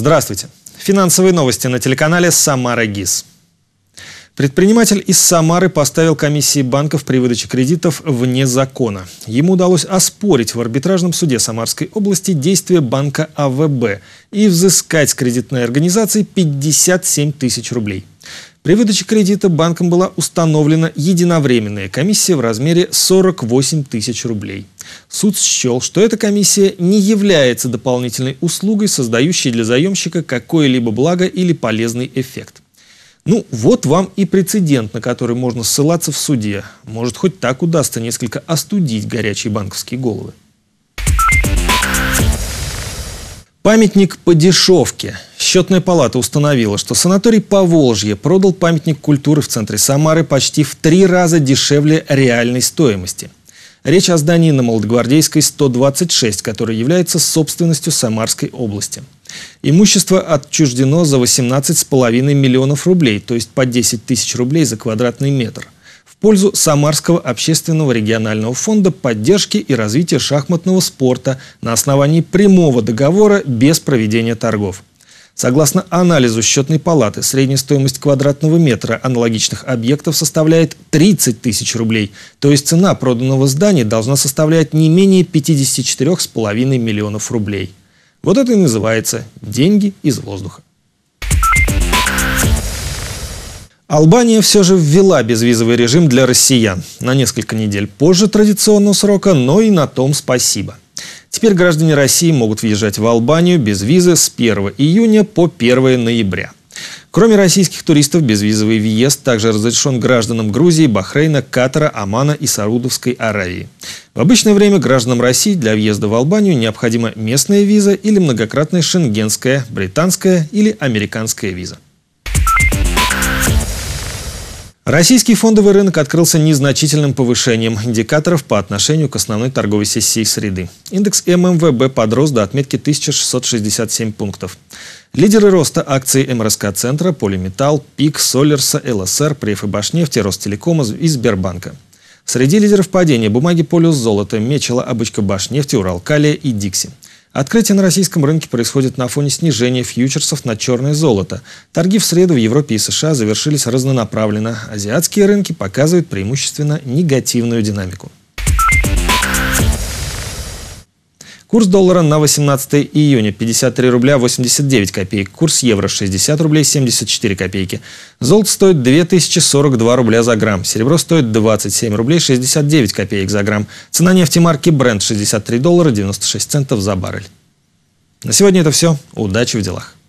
Здравствуйте. Финансовые новости на телеканале «Самара ГИС». Предприниматель из Самары поставил комиссии банков при выдаче кредитов вне закона. Ему удалось оспорить в арбитражном суде Самарской области действия банка АВБ и взыскать с кредитной организации 57 тысяч рублей. При выдаче кредита банком была установлена единовременная комиссия в размере 48 тысяч рублей. Суд счел, что эта комиссия не является дополнительной услугой, создающей для заемщика какое-либо благо или полезный эффект. Ну, вот вам и прецедент, на который можно ссылаться в суде. Может, хоть так удастся несколько остудить горячие банковские головы. Памятник по дешевке. Счетная палата установила, что санаторий «Поволжье» продал памятник культуры в центре Самары почти в три раза дешевле реальной стоимости. Речь о здании на Молодогвардейской 126, которое является собственностью Самарской области. Имущество отчуждено за 18,5 миллионов рублей, то есть по 10 тысяч рублей за квадратный метр – пользу Самарского общественного регионального фонда поддержки и развития шахматного спорта на основании прямого договора без проведения торгов. Согласно анализу счетной палаты, средняя стоимость квадратного метра аналогичных объектов составляет 30 тысяч рублей, то есть цена проданного здания должна составлять не менее 54,5 миллионов рублей. Вот это и называется «деньги из воздуха». Албания все же ввела безвизовый режим для россиян на несколько недель позже традиционного срока, но и на том спасибо. Теперь граждане России могут въезжать в Албанию без визы с 1 июня по 1 ноября. Кроме российских туристов, безвизовый въезд также разрешен гражданам Грузии, Бахрейна, Катара, Омана и Саудовской Аравии. В обычное время гражданам России для въезда в Албанию необходима местная виза или многократная шенгенская, британская или американская виза. Российский фондовый рынок открылся незначительным повышением индикаторов по отношению к основной торговой сессии среды. Индекс ММВБ подрос до отметки 1667 пунктов. Лидеры роста акции МРСК-центра, Полиметал, ПИК, Солерса, ЛСР, Преф Ростелекома и Сбербанка. Среди лидеров падения бумаги Полюс Золото, Мечела, Обычка Башнефти, Уралкалия и Дикси – Открытие на российском рынке происходит на фоне снижения фьючерсов на черное золото. Торги в среду в Европе и США завершились разнонаправленно. Азиатские рынки показывают преимущественно негативную динамику. Курс доллара на 18 июня 53 рубля 89 копеек. Курс евро 60 рублей 74 копейки. Золото стоит 2042 рубля за грамм. Серебро стоит 27 рублей 69 копеек за грамм. Цена нефти марки Brent 63 доллара 96 центов за баррель. На сегодня это все. Удачи в делах.